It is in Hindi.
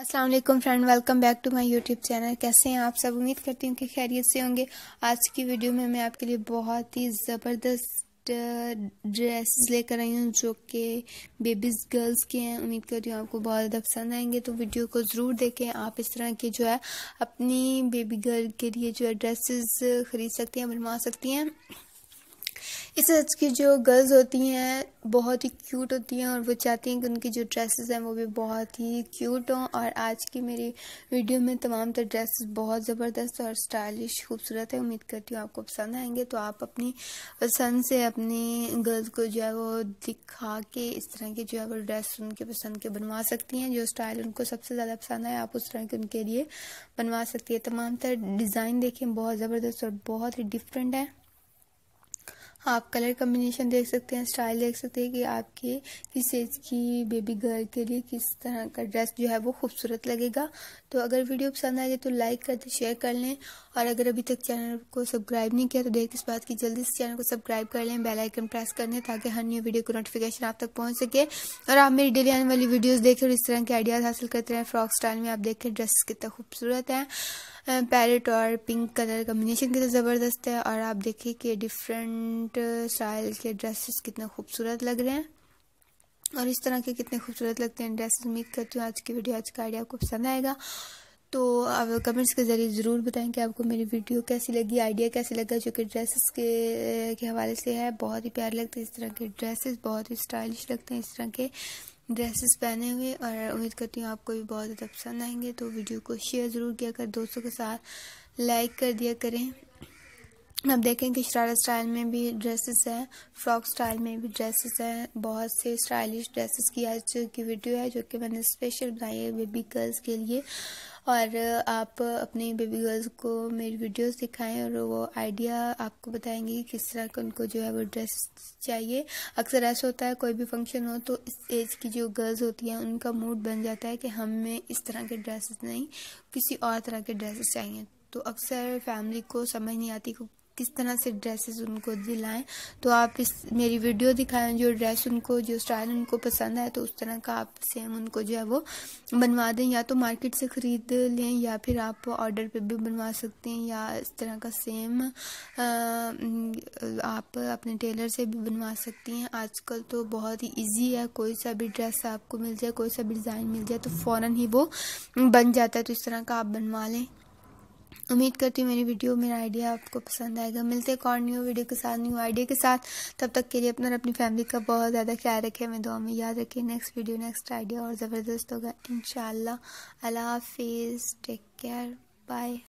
अस्सलाम वालेकुम friend welcome back to my YouTube channel कैसे हैं आप सब उम्मीद करती हूँ कि खैरियत से होंगे आज की वीडियो में मैं आपके लिए बहुत ही ज़बरदस्त ड्रेसेस लेकर आई हूँ जो कि बेबीज़ गर्ल्स के हैं उम्मीद करती हूँ आपको बहुत ज़्यादा पसंद आएंगे तो वीडियो को ज़रूर देखें आप इस तरह के जो है अपनी बेबी गर्ल के लिए जो है ड्रेसेस ख़रीद सकती हैं बनवा सकती हैं इस एज की जो गर्ल्स होती हैं बहुत ही क्यूट होती हैं और वो चाहती हैं कि उनकी जो ड्रेसेस हैं वो भी बहुत ही क्यूट हों और आज की मेरी वीडियो में तमाम तर ड्रेसेस बहुत ज़बरदस्त और स्टाइलिश खूबसूरत है उम्मीद करती हूँ आपको पसंद आएंगे तो आप अपनी पसंद से अपनी गर्ल्स को जो है वो दिखा के इस तरह के जो है वो ड्रेस उनके पसंद के बनवा सकती हैं जो स्टाइल उनको सबसे ज़्यादा पसंद आए आप उस तरह के उनके लिए बनवा सकती है तमाम तर डिज़ाइन देखें बहुत ज़बरदस्त और बहुत ही डिफरेंट है आप कलर कम्बिनेशन देख सकते हैं स्टाइल देख सकते हैं कि आपके किस एज की बेबी गर्ल के लिए किस तरह का ड्रेस जो है वो खूबसूरत लगेगा तो अगर वीडियो पसंद आए तो लाइक कर दे शेयर कर लें और अगर अभी तक चैनल को सब्सक्राइब नहीं किया तो देर किस बात की जल्दी से चैनल को सब्सक्राइब कर लें बेल आइकन प्रेस कर लें ताकि हर न्यू वीडियो को नोटिफिकेशन आप तक पहुँच सके और आप मेरी डेली आने वाली वीडियोज़ देखें और इस तरह के आइडियाज़ हासिल करते रहें फ्रॉक स्टाइल में आप देखें ड्रेस कितना खूबसूरत है पैरेट और पिंक कलर कम्बिनेशन कितना ज़बरदस्त है और आप देखिए कि डिफरेंट स्टाइल के ड्रेसेस कितने खूबसूरत लग रहे हैं और इस तरह के कितने खूबसूरत लगते हैं ड्रेसेस उम्मीद करती हूँ आज की वीडियो आज का आइडिया आपको पसंद आएगा तो आप कमेंट्स के ज़रिए ज़रूर बताएं कि आपको मेरी वीडियो कैसी लगी आइडिया कैसे लगा जो कि ड्रेसेस के के हवाले से है बहुत ही प्यार लगते हैं इस तरह के ड्रेसेस बहुत ही स्टाइलिश लगते हैं इस तरह के ड्रेसेस पहने हुए और उम्मीद करती हूँ आपको भी बहुत ज़्यादा पसंद आएंगे तो वीडियो को शेयर ज़रूर किया कर दोस्तों के साथ लाइक कर दिया करें अब देखें कि शरारा स्टाइल में भी ड्रेसेस हैं फ्रॉक स्टाइल में भी ड्रेसेस हैं बहुत से स्टाइलिश ड्रेसेस की आज की वीडियो है जो कि मैंने स्पेशल बनाई है बेबी गर्ल्स के लिए और आप अपने बेबी गर्ल्स को मेरी वीडियोस दिखाएं और वो आइडिया आपको बताएंगे कि किस तरह का उनको जो है वो ड्रेस चाहिए अक्सर ऐसा होता है कोई भी फंक्शन हो तो इस एज की जो गर्ल्स होती हैं उनका मूड बन जाता है कि हमें इस तरह के ड्रेसेस नहीं किसी और तरह के ड्रेसेस चाहिए तो अक्सर फैमिली को समझ नहीं आती किस तरह से ड्रेसेस उनको दिलाएं तो आप इस मेरी वीडियो दिखाएं जो ड्रेस उनको जो स्टाइल उनको पसंद है तो उस तरह का आप सेम उनको जो है वो बनवा दें या तो मार्केट से ख़रीद लें या फिर आप ऑर्डर पे भी बनवा सकते हैं या इस तरह का सेम आप अपने टेलर से भी बनवा सकती हैं आजकल तो बहुत ही ईजी है कोई सा भी ड्रेस आपको मिल जाए कोई सा भी डिज़ाइन मिल जाए तो फ़ौर ही वो बन जाता है तो इस तरह का आप बनवा लें उम्मीद करती हूँ मेरी वीडियो मेरा आइडिया आपको पसंद आएगा मिलते हैं एक और न्यू वीडियो के साथ न्यू आइडिया के साथ तब तक के लिए अपना और अपनी फैमिली का बहुत ज़्यादा ख्याल रखें मैं दुआ में याद रखें नेक्स्ट वीडियो नेक्स्ट आइडिया और ज़बरदस्त होगा इन अल्लाह हाफिज़ टेक केयर बाय